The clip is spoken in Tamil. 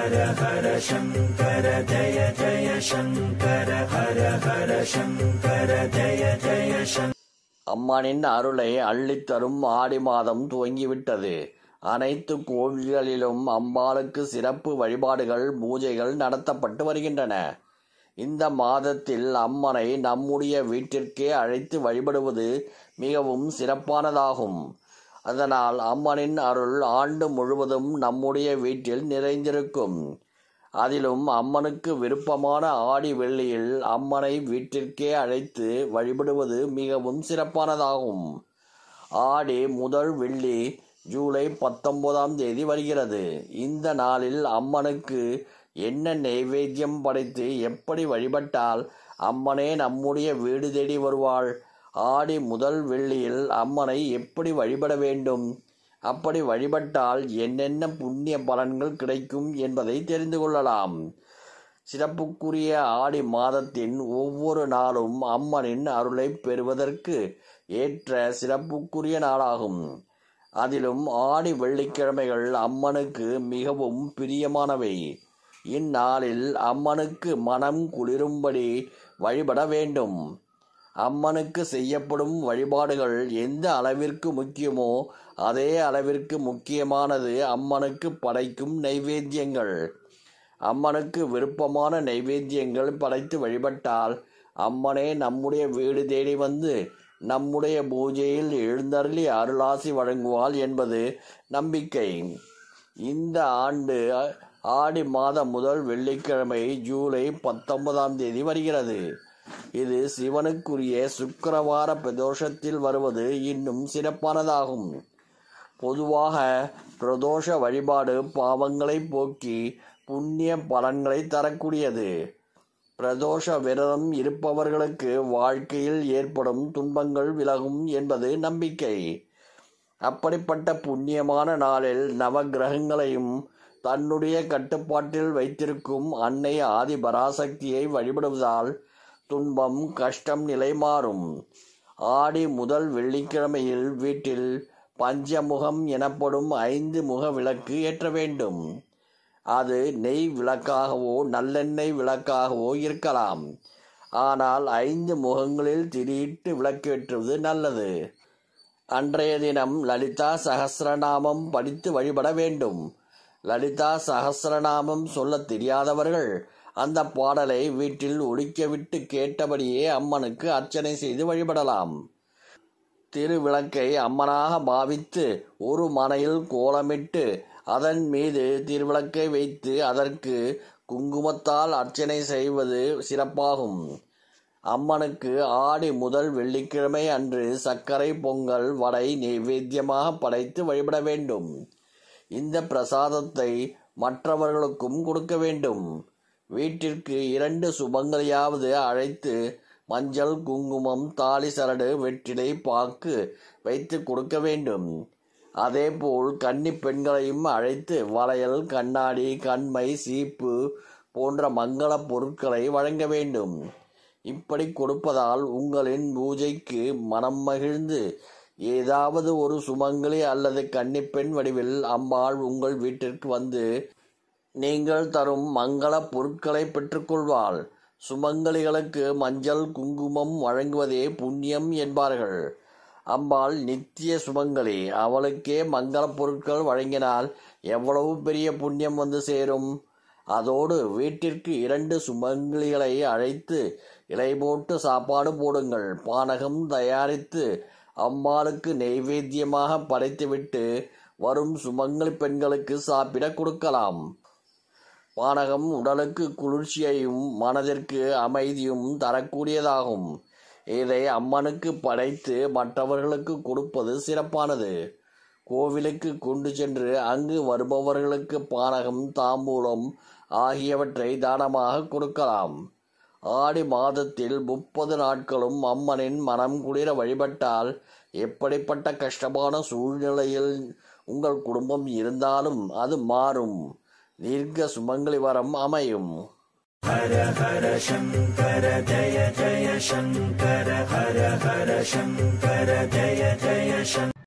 ஹர ஹர சங்கர ஜய ஜய சங்கர ஹர ஹர சங்கர ஜய ஜய அம்மனின் அருளை அள்ளித்தரும் ஆடி மாதம் துவங்கிவிட்டது அனைத்து கோவில்களிலும் அம்பாளுக்கு சிறப்பு வழிபாடுகள் பூஜைகள் நடத்தப்பட்டு வருகின்றன இந்த மாதத்தில் அம்மனை நம்முடைய வீட்டிற்கே அழைத்து வழிபடுவது மிகவும் சிறப்பானதாகும் அதனால் அம்மனின் அருள் ஆண்டு முழுவதும் நம்முடைய வீட்டில் நிறைந்திருக்கும் அதிலும் அம்மனுக்கு விருப்பமான ஆடி வெள்ளியில் அம்மனை வீட்டிற்கே அழைத்து வழிபடுவது மிகவும் சிறப்பானதாகும் ஆடி முதல் வெள்ளி ஜூலை பத்தொன்பதாம் தேதி வருகிறது இந்த நாளில் அம்மனுக்கு என்ன நெய்வேத்தியம் படைத்து எப்படி வழிபட்டால் அம்மனே நம்முடைய வீடு தேடி வருவாள் ஆடி முதல் வெள்ளியில் அம்மனை எப்படி வழிபட வேண்டும் அப்படி வழிபட்டால் என்னென்ன புண்ணிய பலன்கள் கிடைக்கும் என்பதை தெரிந்து கொள்ளலாம் சிறப்புக்குரிய ஆடி மாதத்தின் ஒவ்வொரு நாளும் அம்மனின் அருளை பெறுவதற்கு ஏற்ற சிறப்புக்குரிய நாளாகும் அதிலும் ஆடி வெள்ளிக்கிழமைகள் அம்மனுக்கு மிகவும் பிரியமானவை இந்நாளில் அம்மனுக்கு மனம் குளிரும்படி வழிபட வேண்டும் அம்மனுக்கு செய்யப்படும் வழிபாடுகள் எந்த அளவிற்கு முக்கியமோ அதே அளவிற்கு முக்கியமானது அம்மனுக்கு படைக்கும் நைவேத்தியங்கள் அம்மனுக்கு விருப்பமான நைவேத்தியங்கள் படைத்து வழிபட்டால் அம்மனே நம்முடைய வீடு தேடி வந்து நம்முடைய பூஜையில் எழுந்தருளி அருளாசி வழங்குவாள் என்பது நம்பிக்கை இந்த ஆண்டு ஆடி மாதம் முதல் வெள்ளிக்கிழமை ஜூலை பத்தொன்பதாம் தேதி வருகிறது இது சிவனுக்குரிய சுக்கரவார பிரதோஷத்தில் வருவது இன்னும் சிறப்பானதாகும் பொதுவாக பிரதோஷ வழிபாடு பாவங்களை போக்கி புண்ணிய பலன்களை தரக்கூடியது பிரதோஷ விரதம் இருப்பவர்களுக்கு வாழ்க்கையில் ஏற்படும் துன்பங்கள் விலகும் என்பது நம்பிக்கை அப்படிப்பட்ட புண்ணியமான நாளில் நவ கிரகங்களையும் தன்னுடைய கட்டுப்பாட்டில் வைத்திருக்கும் அன்னை ஆதி பராசக்தியை வழிபடுவதால் துன்பம் கஷ்டம் நிலை மாறும் ஆடி முதல் வெள்ளிக்கிழமையில் வீட்டில் பஞ்சமுகம் எனப்படும் ஐந்து முக விளக்கு ஏற்ற வேண்டும் அது நெய் விளக்காகவோ நல்லெண்ணெய் விளக்காகவோ இருக்கலாம் ஆனால் ஐந்து முகங்களில் திடீட்டு விளக்கேற்றுவது நல்லது அன்றைய தினம் லலிதா சகசிரநாமம் படித்து வழிபட வேண்டும் லலிதா சகசிரநாமம் சொல்ல தெரியாதவர்கள் அந்த பாடலை வீட்டில் ஒழிக்கவிட்டு கேட்டபடியே அம்மனுக்கு அர்ச்சனை செய்து வழிபடலாம் திருவிளக்கை அம்மனாக பாவித்து ஒரு மனையில் கோலமிட்டு அதன் மீது திருவிளக்கை வைத்து அதற்கு குங்குமத்தால் அர்ச்சனை செய்வது சிறப்பாகும் அம்மனுக்கு ஆடி முதல் வெள்ளிக்கிழமை அன்று சர்க்கரை பொங்கல் வடை நைவேத்தியமாக படைத்து வழிபட வேண்டும் இந்த பிரசாதத்தை மற்றவர்களுக்கும் கொடுக்க வேண்டும் வீட்டிற்கு இரண்டு சுபங்களையாவது அழைத்து மஞ்சள் குங்குமம் தாலி சரடு வெற்றிலை பாக்கு வைத்து கொடுக்க வேண்டும் அதேபோல் கன்னி பெண்களையும் அழைத்து வளையல் கண்ணாடி கண்மை சீப்பு போன்ற மங்கள பொருட்களை வழங்க வேண்டும் இப்படி கொடுப்பதால் உங்களின் பூஜைக்கு மனம் மகிழ்ந்து ஏதாவது ஒரு சுமங்கலி அல்லது கன்னிப்பெண் வடிவில் அம்மாள் உங்கள் வீட்டிற்கு வந்து நீங்கள் தரும் மங்கள பொருட்களை பெற்றுக்கொள்வாள் சுமங்கலிகளுக்கு மஞ்சள் குங்குமம் வழங்குவதே புண்ணியம் என்பார்கள் அம்பாள் நித்திய சுமங்கலி அவளுக்கே மங்கள பொருட்கள் வழங்கினால் எவ்வளவு பெரிய புண்ணியம் வந்து சேரும் அதோடு வீட்டிற்கு இரண்டு சுமங்கலிகளை அழைத்து இலை போட்டு சாப்பாடு போடுங்கள் பானகம் தயாரித்து அம்பாளுக்கு நெய்வேத்தியமாக படைத்துவிட்டு வரும் சுமங்கலி பெண்களுக்கு சாப்பிட கொடுக்கலாம் பானகம் உடலுக்கு குளிர்ச்சியையும் மனதிற்கு அமைதியும் தரக்கூடியதாகும் இதை அம்மனுக்கு படைத்து மற்றவர்களுக்கு கொடுப்பது சிறப்பானது கோவிலுக்கு கொண்டு சென்று அங்கு வருபவர்களுக்கு பானகம் தாம்பூலம் ஆகியவற்றை தானமாக கொடுக்கலாம் ஆடி மாதத்தில் முப்பது நாட்களும் அம்மனின் மனம் குளிர வழிபட்டால் எப்படிப்பட்ட கஷ்டமான சூழ்நிலையில் உங்கள் குடும்பம் இருந்தாலும் அது மாறும் தீர்க்க சுமங்கலி வரம் அமையும் ஹர ஹர சங்கர ஜய ஜய சங்கர ஹர ஹர சங்கர ஜய ஜய சங்கர